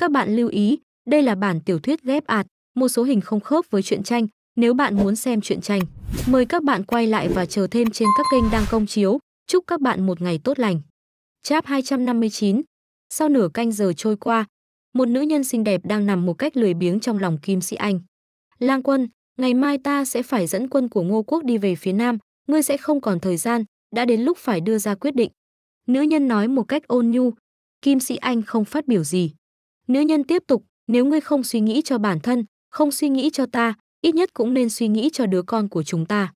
Các bạn lưu ý, đây là bản tiểu thuyết ghép ạt, một số hình không khớp với truyện tranh. Nếu bạn muốn xem truyện tranh, mời các bạn quay lại và chờ thêm trên các kênh đang công chiếu. Chúc các bạn một ngày tốt lành. Chap 259 Sau nửa canh giờ trôi qua, một nữ nhân xinh đẹp đang nằm một cách lười biếng trong lòng Kim Sĩ Anh. Lang quân, ngày mai ta sẽ phải dẫn quân của Ngô Quốc đi về phía Nam, ngươi sẽ không còn thời gian, đã đến lúc phải đưa ra quyết định. Nữ nhân nói một cách ôn nhu, Kim Sĩ Anh không phát biểu gì. Nữ nhân tiếp tục, nếu ngươi không suy nghĩ cho bản thân, không suy nghĩ cho ta, ít nhất cũng nên suy nghĩ cho đứa con của chúng ta.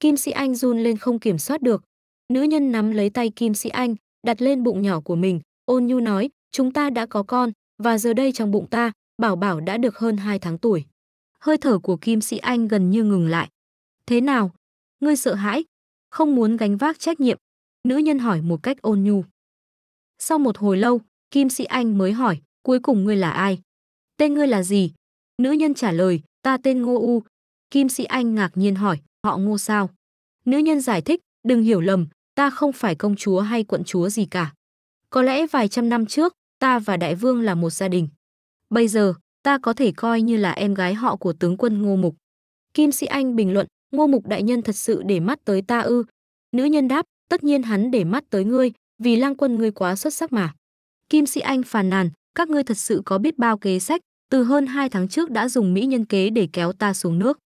Kim Sĩ Anh run lên không kiểm soát được. Nữ nhân nắm lấy tay Kim Sĩ Anh, đặt lên bụng nhỏ của mình, ôn nhu nói, chúng ta đã có con, và giờ đây trong bụng ta, Bảo Bảo đã được hơn 2 tháng tuổi. Hơi thở của Kim Sĩ Anh gần như ngừng lại. Thế nào? Ngươi sợ hãi? Không muốn gánh vác trách nhiệm? Nữ nhân hỏi một cách ôn nhu. Sau một hồi lâu, Kim Sĩ Anh mới hỏi, cuối cùng ngươi là ai? Tên ngươi là gì? Nữ nhân trả lời, ta tên Ngô U. Kim Sĩ Anh ngạc nhiên hỏi, họ Ngô sao? Nữ nhân giải thích, đừng hiểu lầm, ta không phải công chúa hay quận chúa gì cả. Có lẽ vài trăm năm trước, ta và đại vương là một gia đình. Bây giờ, ta có thể coi như là em gái họ của tướng quân Ngô Mục. Kim Sĩ Anh bình luận, Ngô Mục đại nhân thật sự để mắt tới ta ư. Nữ nhân đáp, tất nhiên hắn để mắt tới ngươi, vì lang quân ngươi quá xuất sắc mà. Kim Sĩ Anh phàn nàn, các ngươi thật sự có biết bao kế sách, từ hơn 2 tháng trước đã dùng mỹ nhân kế để kéo ta xuống nước.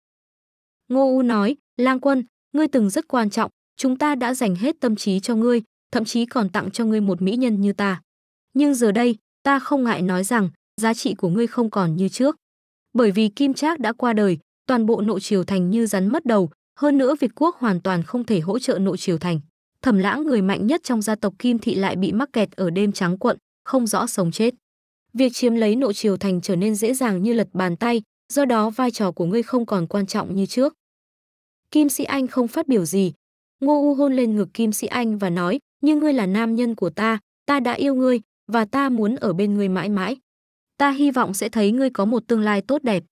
Ngô U nói, Lang Quân, ngươi từng rất quan trọng, chúng ta đã dành hết tâm trí cho ngươi, thậm chí còn tặng cho ngươi một mỹ nhân như ta. Nhưng giờ đây, ta không ngại nói rằng, giá trị của ngươi không còn như trước. Bởi vì Kim Trác đã qua đời, toàn bộ nội triều thành như rắn mất đầu, hơn nữa Việt quốc hoàn toàn không thể hỗ trợ nội triều thành. Thẩm lãng người mạnh nhất trong gia tộc Kim Thị lại bị mắc kẹt ở đêm trắng quận, không rõ sống chết việc chiếm lấy nội triều thành trở nên dễ dàng như lật bàn tay, do đó vai trò của ngươi không còn quan trọng như trước. Kim Sĩ Anh không phát biểu gì. Ngô U hôn lên ngực Kim Sĩ Anh và nói, Như ngươi là nam nhân của ta, ta đã yêu ngươi, và ta muốn ở bên ngươi mãi mãi. Ta hy vọng sẽ thấy ngươi có một tương lai tốt đẹp.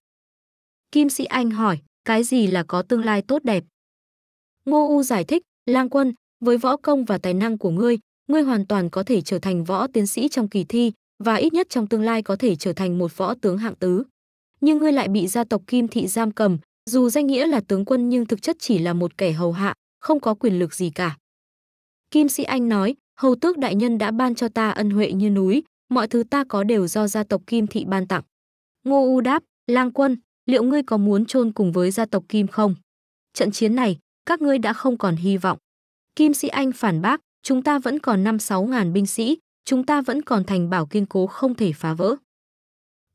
Kim Sĩ Anh hỏi, cái gì là có tương lai tốt đẹp? Ngô U giải thích, lang quân, với võ công và tài năng của ngươi, ngươi hoàn toàn có thể trở thành võ tiến sĩ trong kỳ thi, và ít nhất trong tương lai có thể trở thành một võ tướng hạng tứ. Nhưng ngươi lại bị gia tộc Kim thị giam cầm, dù danh nghĩa là tướng quân nhưng thực chất chỉ là một kẻ hầu hạ, không có quyền lực gì cả. Kim Sĩ Anh nói, hầu tước đại nhân đã ban cho ta ân huệ như núi, mọi thứ ta có đều do gia tộc Kim thị ban tặng. Ngô U đáp, lang quân, liệu ngươi có muốn chôn cùng với gia tộc Kim không? Trận chiến này, các ngươi đã không còn hy vọng. Kim Sĩ Anh phản bác, chúng ta vẫn còn 5-6 ngàn binh sĩ, chúng ta vẫn còn thành bảo kiên cố không thể phá vỡ.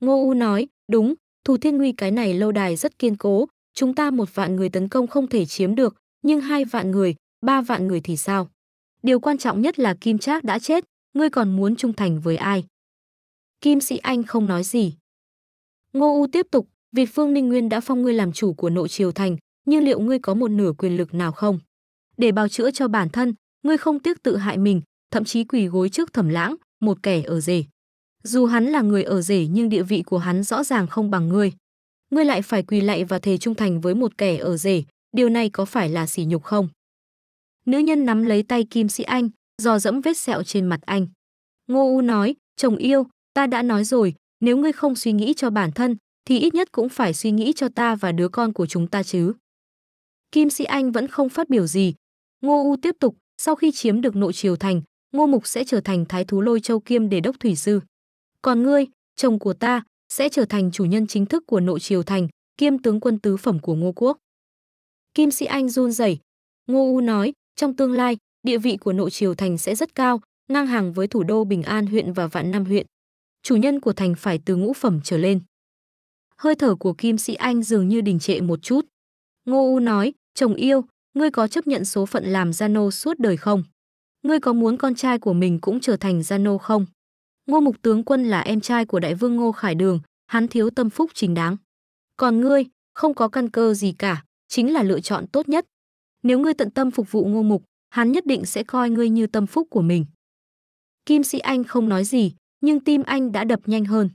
Ngô U nói, đúng, Thù Thiên Nguy cái này lâu đài rất kiên cố, chúng ta một vạn người tấn công không thể chiếm được, nhưng hai vạn người, ba vạn người thì sao? Điều quan trọng nhất là Kim Trác đã chết, ngươi còn muốn trung thành với ai? Kim Sĩ Anh không nói gì. Ngô U tiếp tục, Việt Phương Ninh Nguyên đã phong ngươi làm chủ của nội triều thành, nhưng liệu ngươi có một nửa quyền lực nào không? Để bào chữa cho bản thân, ngươi không tiếc tự hại mình, thậm chí quỳ gối trước thẩm lãng, một kẻ ở rể. Dù hắn là người ở rể nhưng địa vị của hắn rõ ràng không bằng ngươi. Ngươi lại phải quỳ lạy và thề trung thành với một kẻ ở rể, điều này có phải là sỉ nhục không? Nữ nhân nắm lấy tay Kim Sĩ Anh, dò dẫm vết sẹo trên mặt anh. Ngô U nói, chồng yêu, ta đã nói rồi, nếu ngươi không suy nghĩ cho bản thân, thì ít nhất cũng phải suy nghĩ cho ta và đứa con của chúng ta chứ. Kim Sĩ Anh vẫn không phát biểu gì. Ngô U tiếp tục, sau khi chiếm được nội triều thành, Ngô Mục sẽ trở thành thái thú lôi châu kiêm Đề đốc thủy sư. Còn ngươi, chồng của ta, sẽ trở thành chủ nhân chính thức của nội triều thành, kiêm tướng quân tứ phẩm của Ngô Quốc. Kim Sĩ Anh run rẩy. Ngô U nói, trong tương lai, địa vị của nội triều thành sẽ rất cao, ngang hàng với thủ đô Bình An huyện và Vạn Nam huyện. Chủ nhân của thành phải từ ngũ phẩm trở lên. Hơi thở của Kim Sĩ Anh dường như đình trệ một chút. Ngô U nói, chồng yêu, ngươi có chấp nhận số phận làm gia nô suốt đời không? ngươi có muốn con trai của mình cũng trở thành gia nô không? Ngô Mục tướng quân là em trai của đại vương Ngô Khải Đường, hắn thiếu tâm phúc chính đáng. Còn ngươi, không có căn cơ gì cả, chính là lựa chọn tốt nhất. Nếu ngươi tận tâm phục vụ Ngô Mục, hắn nhất định sẽ coi ngươi như tâm phúc của mình. Kim Sĩ Anh không nói gì, nhưng tim anh đã đập nhanh hơn.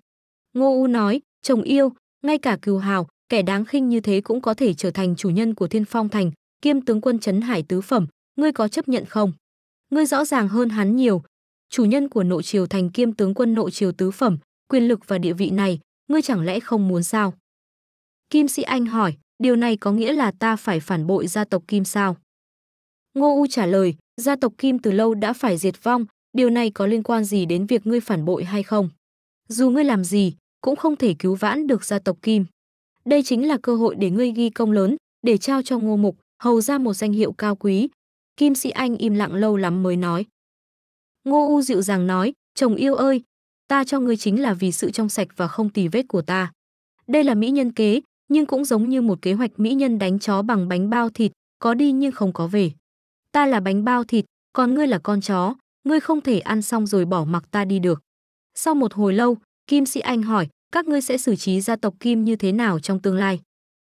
Ngô U nói, chồng yêu, ngay cả cừu hào, kẻ đáng khinh như thế cũng có thể trở thành chủ nhân của Thiên Phong Thành, kiêm tướng quân Trấn Hải tứ phẩm, ngươi có chấp nhận không? ngươi rõ ràng hơn hắn nhiều. Chủ nhân của nội triều thành kiêm tướng quân nội triều tứ phẩm, quyền lực và địa vị này, ngươi chẳng lẽ không muốn sao? Kim Sĩ Anh hỏi, điều này có nghĩa là ta phải phản bội gia tộc Kim sao? Ngô U trả lời, gia tộc Kim từ lâu đã phải diệt vong, điều này có liên quan gì đến việc ngươi phản bội hay không? Dù ngươi làm gì, cũng không thể cứu vãn được gia tộc Kim. Đây chính là cơ hội để ngươi ghi công lớn, để trao cho Ngô Mục, hầu ra một danh hiệu cao quý, Kim Sĩ Anh im lặng lâu lắm mới nói. Ngô U dịu dàng nói, chồng yêu ơi, ta cho ngươi chính là vì sự trong sạch và không tì vết của ta. Đây là mỹ nhân kế, nhưng cũng giống như một kế hoạch mỹ nhân đánh chó bằng bánh bao thịt, có đi nhưng không có về. Ta là bánh bao thịt, còn ngươi là con chó, ngươi không thể ăn xong rồi bỏ mặc ta đi được. Sau một hồi lâu, Kim Sĩ Anh hỏi, các ngươi sẽ xử trí gia tộc Kim như thế nào trong tương lai?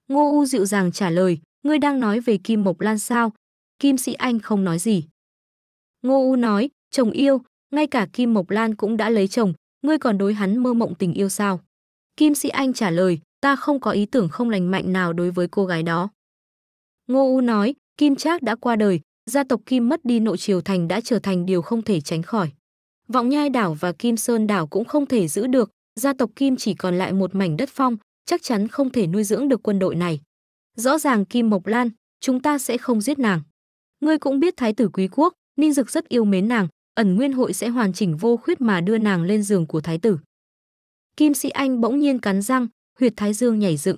Ngô U dịu dàng trả lời, ngươi đang nói về Kim Mộc Lan sao, Kim Sĩ Anh không nói gì. Ngô U nói, chồng yêu, ngay cả Kim Mộc Lan cũng đã lấy chồng, ngươi còn đối hắn mơ mộng tình yêu sao? Kim Sĩ Anh trả lời, ta không có ý tưởng không lành mạnh nào đối với cô gái đó. Ngô U nói, Kim Trác đã qua đời, gia tộc Kim mất đi nội triều thành đã trở thành điều không thể tránh khỏi. Vọng Nhai đảo và Kim Sơn đảo cũng không thể giữ được, gia tộc Kim chỉ còn lại một mảnh đất phong, chắc chắn không thể nuôi dưỡng được quân đội này. Rõ ràng Kim Mộc Lan, chúng ta sẽ không giết nàng. Ngươi cũng biết thái tử quý quốc, Ninh Dực rất yêu mến nàng, ẩn nguyên hội sẽ hoàn chỉnh vô khuyết mà đưa nàng lên giường của thái tử. Kim Sĩ Anh bỗng nhiên cắn răng, huyệt thái dương nhảy dựng.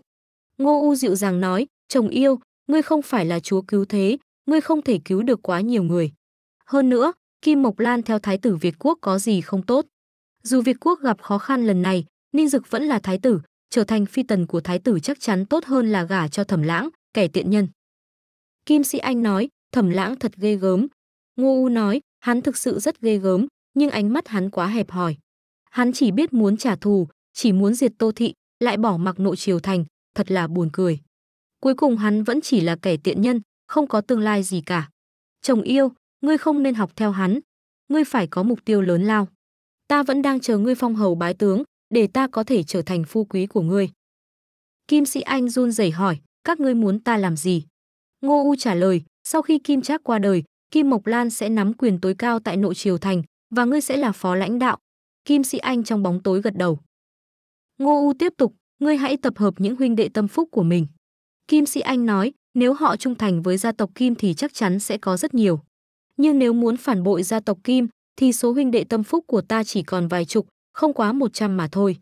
Ngô U dịu dàng nói, chồng yêu, ngươi không phải là chúa cứu thế, ngươi không thể cứu được quá nhiều người. Hơn nữa, Kim Mộc Lan theo thái tử Việt quốc có gì không tốt. Dù Việt quốc gặp khó khăn lần này, Ninh Dực vẫn là thái tử, trở thành phi tần của thái tử chắc chắn tốt hơn là gả cho thẩm lãng, kẻ tiện nhân. Kim Sĩ Anh nói, thẩm lãng thật ghê gớm. Ngô U nói, hắn thực sự rất ghê gớm, nhưng ánh mắt hắn quá hẹp hòi. Hắn chỉ biết muốn trả thù, chỉ muốn diệt Tô Thị, lại bỏ mặc nội triều thành, thật là buồn cười. Cuối cùng hắn vẫn chỉ là kẻ tiện nhân, không có tương lai gì cả. Chồng yêu, ngươi không nên học theo hắn, ngươi phải có mục tiêu lớn lao. Ta vẫn đang chờ ngươi phong hầu bái tướng, để ta có thể trở thành phu quý của ngươi. Kim Sĩ Anh run rẩy hỏi, các ngươi muốn ta làm gì? Ngô U trả lời, sau khi Kim Trác qua đời, Kim Mộc Lan sẽ nắm quyền tối cao tại nội triều thành và ngươi sẽ là phó lãnh đạo. Kim Sĩ Anh trong bóng tối gật đầu. Ngô U tiếp tục, ngươi hãy tập hợp những huynh đệ tâm phúc của mình. Kim Sĩ Anh nói, nếu họ trung thành với gia tộc Kim thì chắc chắn sẽ có rất nhiều. Nhưng nếu muốn phản bội gia tộc Kim, thì số huynh đệ tâm phúc của ta chỉ còn vài chục, không quá 100 mà thôi.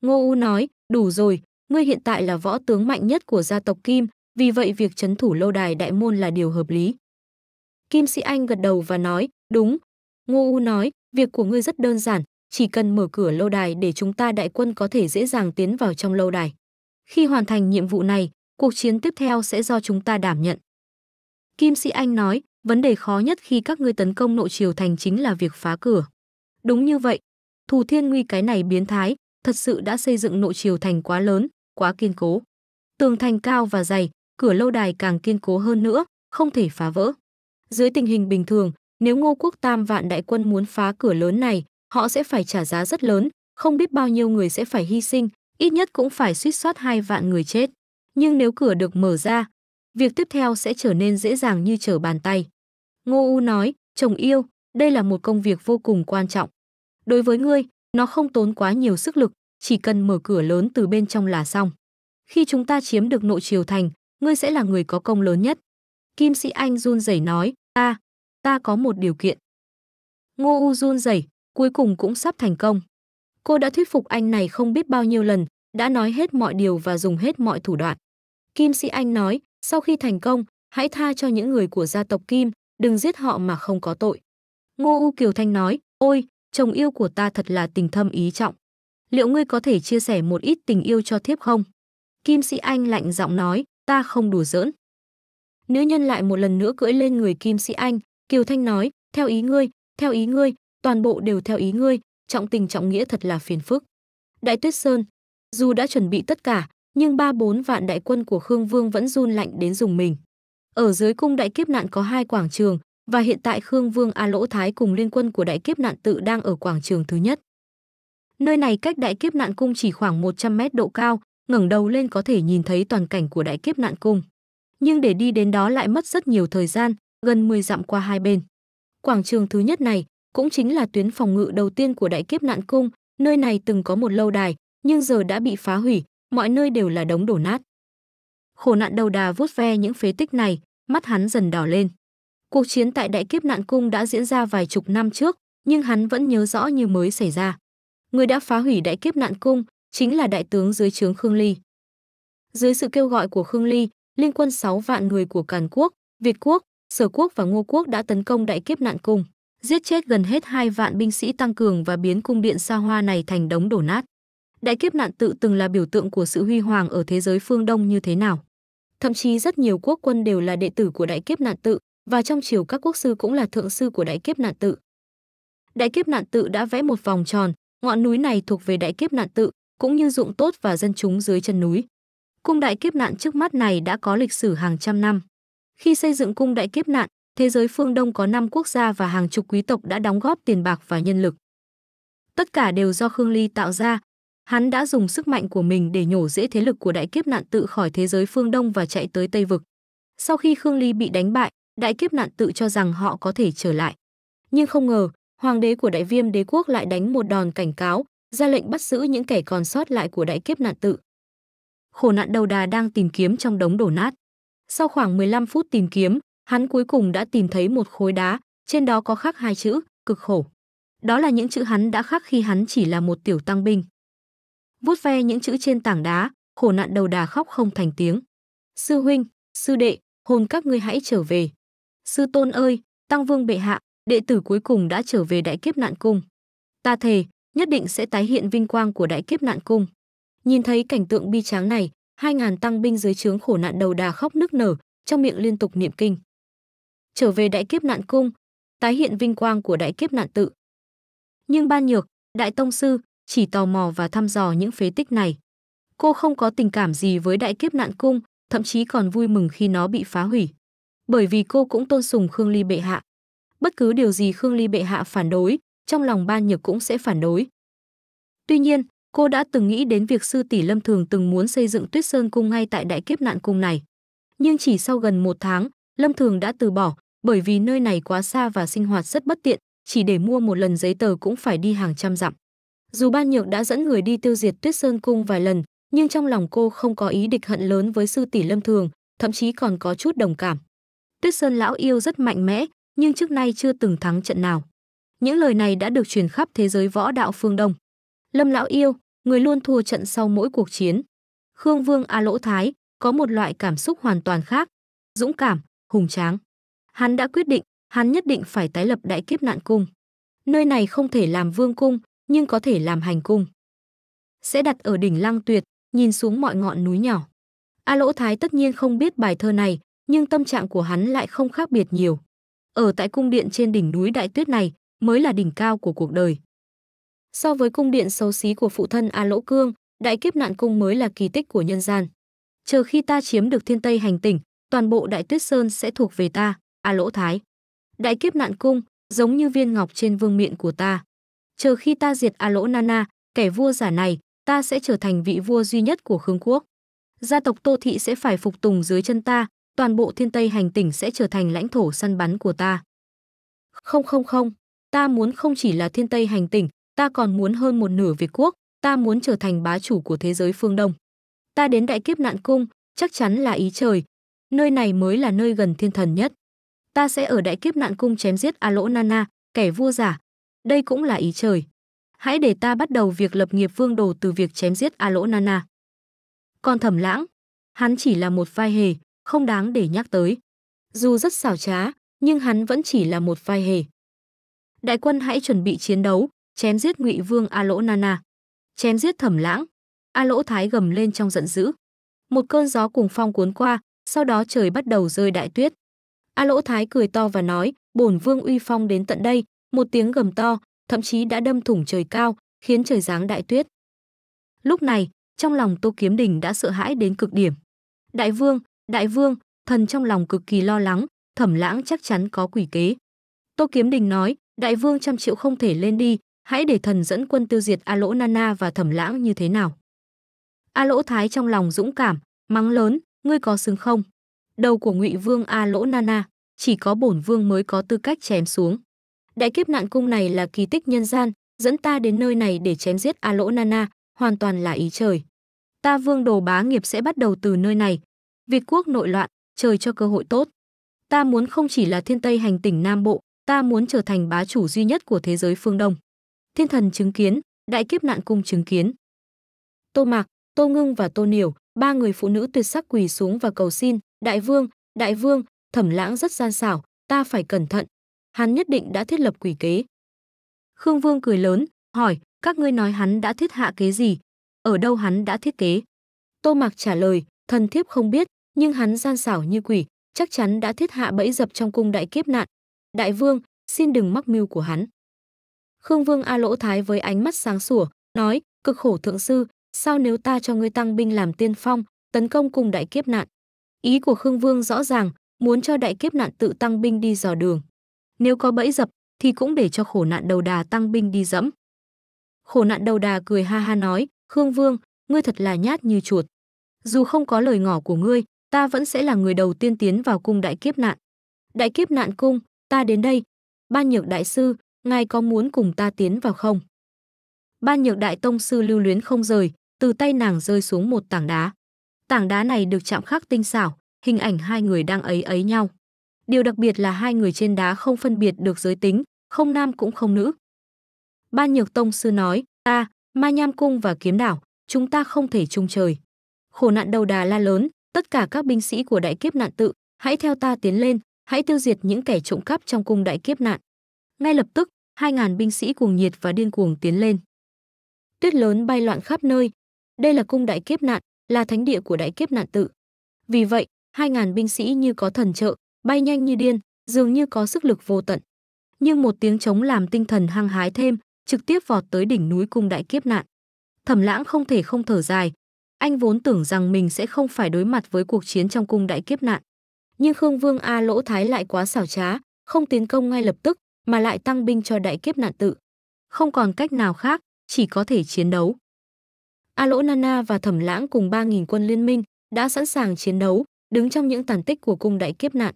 Ngô U nói, đủ rồi, ngươi hiện tại là võ tướng mạnh nhất của gia tộc Kim, vì vậy việc chấn thủ lâu đài đại môn là điều hợp lý. Kim Sĩ Anh gật đầu và nói, đúng. Ngô U nói, việc của ngươi rất đơn giản, chỉ cần mở cửa lâu đài để chúng ta đại quân có thể dễ dàng tiến vào trong lâu đài. Khi hoàn thành nhiệm vụ này, cuộc chiến tiếp theo sẽ do chúng ta đảm nhận. Kim Sĩ Anh nói, vấn đề khó nhất khi các ngươi tấn công nội triều thành chính là việc phá cửa. Đúng như vậy, Thù Thiên Nguy cái này biến thái, thật sự đã xây dựng nội triều thành quá lớn, quá kiên cố. Tường thành cao và dày, cửa lâu đài càng kiên cố hơn nữa, không thể phá vỡ. Dưới tình hình bình thường, nếu Ngô Quốc Tam vạn đại quân muốn phá cửa lớn này, họ sẽ phải trả giá rất lớn, không biết bao nhiêu người sẽ phải hy sinh, ít nhất cũng phải suýt soát hai vạn người chết. Nhưng nếu cửa được mở ra, việc tiếp theo sẽ trở nên dễ dàng như trở bàn tay. Ngô U nói, chồng yêu, đây là một công việc vô cùng quan trọng. Đối với ngươi, nó không tốn quá nhiều sức lực, chỉ cần mở cửa lớn từ bên trong là xong. Khi chúng ta chiếm được nội triều thành, ngươi sẽ là người có công lớn nhất. Kim Sĩ Anh run rẩy nói, ta, ta có một điều kiện. Ngô U run rẩy, cuối cùng cũng sắp thành công. Cô đã thuyết phục anh này không biết bao nhiêu lần, đã nói hết mọi điều và dùng hết mọi thủ đoạn. Kim Sĩ Anh nói, sau khi thành công, hãy tha cho những người của gia tộc Kim, đừng giết họ mà không có tội. Ngô U Kiều Thanh nói, ôi, chồng yêu của ta thật là tình thâm ý trọng. Liệu ngươi có thể chia sẻ một ít tình yêu cho thiếp không? Kim Sĩ Anh lạnh giọng nói, ta không đùa giỡn. Nữ nhân lại một lần nữa cưỡi lên người Kim Sĩ Anh, Kiều Thanh nói, theo ý ngươi, theo ý ngươi, toàn bộ đều theo ý ngươi, trọng tình trọng nghĩa thật là phiền phức. Đại Tuyết Sơn, dù đã chuẩn bị tất cả, nhưng ba bốn vạn đại quân của Khương Vương vẫn run lạnh đến dùng mình. Ở dưới cung đại kiếp nạn có hai quảng trường, và hiện tại Khương Vương A Lỗ Thái cùng liên quân của đại kiếp nạn tự đang ở quảng trường thứ nhất. Nơi này cách đại kiếp nạn cung chỉ khoảng 100 mét độ cao, ngẩng đầu lên có thể nhìn thấy toàn cảnh của đại kiếp nạn cung. Nhưng để đi đến đó lại mất rất nhiều thời gian, gần 10 dặm qua hai bên. Quảng trường thứ nhất này cũng chính là tuyến phòng ngự đầu tiên của đại kiếp nạn cung, nơi này từng có một lâu đài, nhưng giờ đã bị phá hủy, mọi nơi đều là đống đổ nát. Khổ nạn đầu đà vuốt ve những phế tích này, mắt hắn dần đỏ lên. Cuộc chiến tại đại kiếp nạn cung đã diễn ra vài chục năm trước, nhưng hắn vẫn nhớ rõ như mới xảy ra. Người đã phá hủy đại kiếp nạn cung chính là đại tướng dưới trướng Khương Ly. Dưới sự kêu gọi của Khương Ly, liên quân 6 vạn người của Càn Quốc, Việt Quốc, Sở Quốc và Ngô Quốc đã tấn công đại kiếp nạn cung, giết chết gần hết hai vạn binh sĩ tăng cường và biến cung điện xa hoa này thành đống đổ nát. Đại kiếp nạn tự từng là biểu tượng của sự huy hoàng ở thế giới phương Đông như thế nào. Thậm chí rất nhiều quốc quân đều là đệ tử của đại kiếp nạn tự và trong triều các quốc sư cũng là thượng sư của đại kiếp nạn tự. Đại kiếp nạn tự đã vẽ một vòng tròn, ngọn núi này thuộc về đại kiếp nạn tự, cũng như dụng tốt và dân chúng dưới chân núi. Cung đại kiếp nạn trước mắt này đã có lịch sử hàng trăm năm. Khi xây dựng cung đại kiếp nạn, thế giới phương Đông có 5 quốc gia và hàng chục quý tộc đã đóng góp tiền bạc và nhân lực. Tất cả đều do Khương Ly tạo ra. Hắn đã dùng sức mạnh của mình để nhổ dễ thế lực của đại kiếp nạn tự khỏi thế giới phương Đông và chạy tới Tây Vực. Sau khi Khương Ly bị đánh bại, đại kiếp nạn tự cho rằng họ có thể trở lại. Nhưng không ngờ, hoàng đế của đại viêm đế quốc lại đánh một đòn cảnh cáo, ra lệnh bắt giữ những kẻ còn sót lại của đại kiếp nạn tự. Khổ nạn đầu đà đang tìm kiếm trong đống đổ nát. Sau khoảng 15 phút tìm kiếm, hắn cuối cùng đã tìm thấy một khối đá, trên đó có khắc hai chữ, cực khổ. Đó là những chữ hắn đã khắc khi hắn chỉ là một tiểu tăng binh. Vút ve những chữ trên tảng đá, khổ nạn đầu đà khóc không thành tiếng. Sư huynh, sư đệ, hồn các ngươi hãy trở về. Sư tôn ơi, tăng vương bệ hạ, đệ tử cuối cùng đã trở về đại kiếp nạn cung. Ta thề, nhất định sẽ tái hiện vinh quang của đại kiếp nạn cung. Nhìn thấy cảnh tượng bi tráng này, hai ngàn tăng binh dưới trướng khổ nạn đầu đà khóc nức nở, trong miệng liên tục niệm kinh. Trở về đại kiếp nạn cung, tái hiện vinh quang của đại kiếp nạn tự. Nhưng Ban Nhược, đại tông sư, chỉ tò mò và thăm dò những phế tích này. Cô không có tình cảm gì với đại kiếp nạn cung, thậm chí còn vui mừng khi nó bị phá hủy. Bởi vì cô cũng tôn sùng Khương Ly bệ hạ. Bất cứ điều gì Khương Ly bệ hạ phản đối, trong lòng ban nhược cũng sẽ phản đối. Tuy nhiên, cô đã từng nghĩ đến việc sư tỷ Lâm Thường từng muốn xây dựng Tuyết Sơn Cung ngay tại đại kiếp nạn cung này. Nhưng chỉ sau gần một tháng, Lâm Thường đã từ bỏ, bởi vì nơi này quá xa và sinh hoạt rất bất tiện, chỉ để mua một lần giấy tờ cũng phải đi hàng trăm dặm. Dù Ban Nhược đã dẫn người đi tiêu diệt Tuyết Sơn Cung vài lần, nhưng trong lòng cô không có ý địch hận lớn với sư tỷ Lâm Thường, thậm chí còn có chút đồng cảm. Tuyết Sơn lão yêu rất mạnh mẽ, nhưng trước nay chưa từng thắng trận nào. Những lời này đã được truyền khắp thế giới võ đạo phương Đông. Lâm Lão Yêu, người luôn thua trận sau mỗi cuộc chiến. Khương Vương A Lỗ Thái có một loại cảm xúc hoàn toàn khác, dũng cảm, hùng tráng. Hắn đã quyết định, hắn nhất định phải tái lập đại kiếp nạn cung. Nơi này không thể làm vương cung, nhưng có thể làm hành cung. Sẽ đặt ở đỉnh Lăng Tuyệt, nhìn xuống mọi ngọn núi nhỏ. A Lỗ Thái tất nhiên không biết bài thơ này, nhưng tâm trạng của hắn lại không khác biệt nhiều. Ở tại cung điện trên đỉnh núi Đại Tuyết này, mới là đỉnh cao của cuộc đời. So với cung điện xấu xí của phụ thân A Lỗ Cương, đại kiếp nạn cung mới là kỳ tích của nhân gian. Chờ khi ta chiếm được thiên tây hành tỉnh, toàn bộ đại tuyết sơn sẽ thuộc về ta, A Lỗ Thái. Đại kiếp nạn cung, giống như viên ngọc trên vương miện của ta. Chờ khi ta diệt A Lỗ Nana, kẻ vua giả này, ta sẽ trở thành vị vua duy nhất của Khương quốc. Gia tộc Tô Thị sẽ phải phục tùng dưới chân ta, toàn bộ thiên tây hành tỉnh sẽ trở thành lãnh thổ săn bắn của ta. Không không không, ta muốn không chỉ là thiên tây hành tỉnh, ta còn muốn hơn một nửa Việt quốc, ta muốn trở thành bá chủ của thế giới phương Đông. Ta đến đại kiếp nạn cung, chắc chắn là ý trời, nơi này mới là nơi gần thiên thần nhất. Ta sẽ ở đại kiếp nạn cung chém giết A Lỗ Nana, kẻ vua giả. Đây cũng là ý trời. Hãy để ta bắt đầu việc lập nghiệp vương đồ từ việc chém giết A Lỗ Nana. Còn Thẩm Lãng, hắn chỉ là một vai hề, không đáng để nhắc tới. Dù rất xảo trá, nhưng hắn vẫn chỉ là một vai hề đại quân hãy chuẩn bị chiến đấu, chém giết Ngụy Vương A Lỗ Nana, chém giết Thẩm Lãng. A Lỗ Thái gầm lên trong giận dữ. Một cơn gió cùng phong cuốn qua, sau đó trời bắt đầu rơi đại tuyết. A Lỗ Thái cười to và nói, bổn vương uy phong đến tận đây, một tiếng gầm to, thậm chí đã đâm thủng trời cao, khiến trời giáng đại tuyết. Lúc này, trong lòng Tô Kiếm Đình đã sợ hãi đến cực điểm. Đại vương, đại vương, thần trong lòng cực kỳ lo lắng, thẩm lãng chắc chắn có quỷ kế. Tô Kiếm Đình nói, đại vương trăm triệu không thể lên đi, hãy để thần dẫn quân tiêu diệt A Lỗ Nana và Thẩm Lãng như thế nào. A Lỗ Thái trong lòng dũng cảm, mắng lớn, ngươi có xứng không? Đầu của Ngụy Vương A Lỗ Nana, chỉ có bổn vương mới có tư cách chém xuống. Đại kiếp nạn cung này là kỳ tích nhân gian, dẫn ta đến nơi này để chém giết A Lỗ Nana, hoàn toàn là ý trời. Ta vương đồ bá nghiệp sẽ bắt đầu từ nơi này. Việt quốc nội loạn, trời cho cơ hội tốt. Ta muốn không chỉ là thiên tây hành tỉnh Nam Bộ, ta muốn trở thành bá chủ duy nhất của thế giới phương Đông. Thiên thần chứng kiến, đại kiếp nạn cung chứng kiến. Tô Mạc, Tô Ngưng và Tô Niểu, ba người phụ nữ tuyệt sắc quỳ xuống và cầu xin, đại vương, đại vương, thẩm lãng rất gian xảo, ta phải cẩn thận. Hắn nhất định đã thiết lập quỷ kế. Khương Vương cười lớn, hỏi, các ngươi nói hắn đã thiết hạ kế gì? Ở đâu hắn đã thiết kế? Tô Mạc trả lời, thần thiếp không biết, nhưng hắn gian xảo như quỷ, chắc chắn đã thiết hạ bẫy dập trong cung đại kiếp nạn, Đại vương, xin đừng mắc mưu của hắn. Khương Vương A Lỗ Thái với ánh mắt sáng sủa, nói, cực khổ thượng sư, sao nếu ta cho ngươi tăng binh làm tiên phong, tấn công cùng đại kiếp nạn? Ý của Khương Vương rõ ràng, muốn cho đại kiếp nạn tự tăng binh đi dò đường. Nếu có bẫy dập, thì cũng để cho khổ nạn đầu đà tăng binh đi dẫm. Khổ nạn đầu đà cười ha ha nói, Khương Vương, ngươi thật là nhát như chuột. Dù không có lời ngỏ của ngươi, ta vẫn sẽ là người đầu tiên tiến vào cung đại kiếp nạn. Đại kiếp nạn cung, ta đến đây. Ban nhược đại sư, ngài có muốn cùng ta tiến vào không? Ban nhược đại tông sư lưu luyến không rời, từ tay nàng rơi xuống một tảng đá. Tảng đá này được chạm khắc tinh xảo, hình ảnh hai người đang ấy ấy nhau. Điều đặc biệt là hai người trên đá không phân biệt được giới tính, không nam cũng không nữ. Ban nhược tông sư nói, ta, ma nham cung và kiếm đảo, chúng ta không thể chung trời. Khổ nạn đầu đà la lớn, tất cả các binh sĩ của đại kiếp nạn tự, hãy theo ta tiến lên, hãy tiêu diệt những kẻ trộm cắp trong cung đại kiếp nạn. Ngay lập tức, 2.000 binh sĩ cuồng nhiệt và điên cuồng tiến lên. Tuyết lớn bay loạn khắp nơi. Đây là cung đại kiếp nạn, là thánh địa của đại kiếp nạn tự. Vì vậy, 2.000 binh sĩ như có thần trợ, bay nhanh như điên, dường như có sức lực vô tận. Nhưng một tiếng trống làm tinh thần hăng hái thêm, trực tiếp vọt tới đỉnh núi cung đại kiếp nạn. Thẩm lãng không thể không thở dài. Anh vốn tưởng rằng mình sẽ không phải đối mặt với cuộc chiến trong cung đại kiếp nạn nhưng Khương Vương A Lỗ Thái lại quá xảo trá, không tiến công ngay lập tức mà lại tăng binh cho đại kiếp nạn tự. Không còn cách nào khác, chỉ có thể chiến đấu. A Lỗ Nana và Thẩm Lãng cùng 3.000 quân liên minh đã sẵn sàng chiến đấu, đứng trong những tàn tích của cung đại kiếp nạn.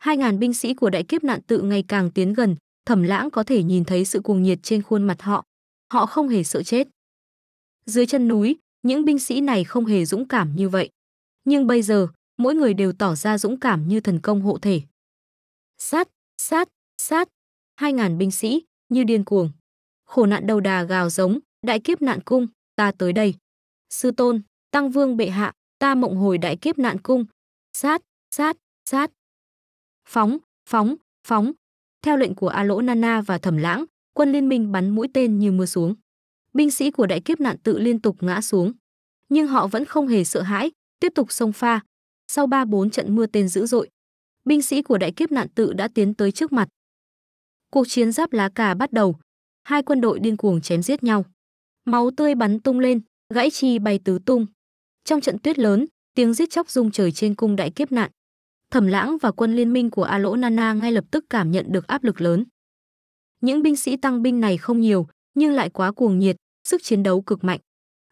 2.000 binh sĩ của đại kiếp nạn tự ngày càng tiến gần, Thẩm Lãng có thể nhìn thấy sự cuồng nhiệt trên khuôn mặt họ. Họ không hề sợ chết. Dưới chân núi, những binh sĩ này không hề dũng cảm như vậy. Nhưng bây giờ, mỗi người đều tỏ ra dũng cảm như thần công hộ thể. Sát, sát, sát, hai ngàn binh sĩ, như điên cuồng. Khổ nạn đầu đà gào giống, đại kiếp nạn cung, ta tới đây. Sư tôn, tăng vương bệ hạ, ta mộng hồi đại kiếp nạn cung. Sát, sát, sát. Phóng, phóng, phóng. Theo lệnh của A Lỗ Nana và Thẩm Lãng, quân liên minh bắn mũi tên như mưa xuống. Binh sĩ của đại kiếp nạn tự liên tục ngã xuống. Nhưng họ vẫn không hề sợ hãi, tiếp tục xông pha, sau 3-4 trận mưa tên dữ dội. Binh sĩ của đại kiếp nạn tự đã tiến tới trước mặt. Cuộc chiến giáp lá cà bắt đầu, hai quân đội điên cuồng chém giết nhau. Máu tươi bắn tung lên, gãy chi bay tứ tung. Trong trận tuyết lớn, tiếng giết chóc rung trời trên cung đại kiếp nạn. Thẩm Lãng và quân liên minh của A Lỗ Nana ngay lập tức cảm nhận được áp lực lớn. Những binh sĩ tăng binh này không nhiều, nhưng lại quá cuồng nhiệt, sức chiến đấu cực mạnh.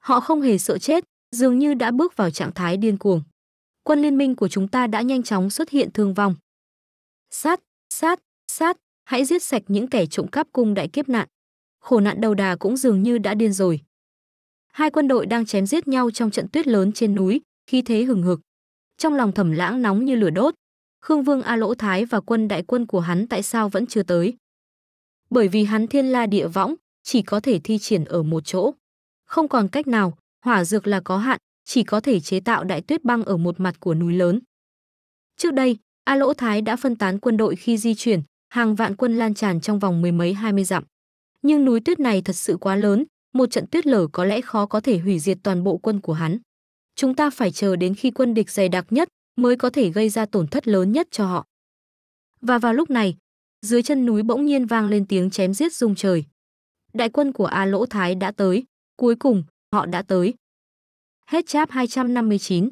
Họ không hề sợ chết, dường như đã bước vào trạng thái điên cuồng quân liên minh của chúng ta đã nhanh chóng xuất hiện thương vong. Sát, sát, sát, hãy giết sạch những kẻ trộm cắp cung đại kiếp nạn. Khổ nạn đầu đà cũng dường như đã điên rồi. Hai quân đội đang chém giết nhau trong trận tuyết lớn trên núi, khi thế hừng hực. Trong lòng thẩm lãng nóng như lửa đốt, Khương Vương A Lỗ Thái và quân đại quân của hắn tại sao vẫn chưa tới. Bởi vì hắn thiên la địa võng, chỉ có thể thi triển ở một chỗ. Không còn cách nào, hỏa dược là có hạn, chỉ có thể chế tạo đại tuyết băng ở một mặt của núi lớn. Trước đây, A Lỗ Thái đã phân tán quân đội khi di chuyển, hàng vạn quân lan tràn trong vòng mười mấy hai mươi dặm. Nhưng núi tuyết này thật sự quá lớn, một trận tuyết lở có lẽ khó có thể hủy diệt toàn bộ quân của hắn. Chúng ta phải chờ đến khi quân địch dày đặc nhất mới có thể gây ra tổn thất lớn nhất cho họ. Và vào lúc này, dưới chân núi bỗng nhiên vang lên tiếng chém giết rung trời. Đại quân của A Lỗ Thái đã tới, cuối cùng họ đã tới. Hết cháp 259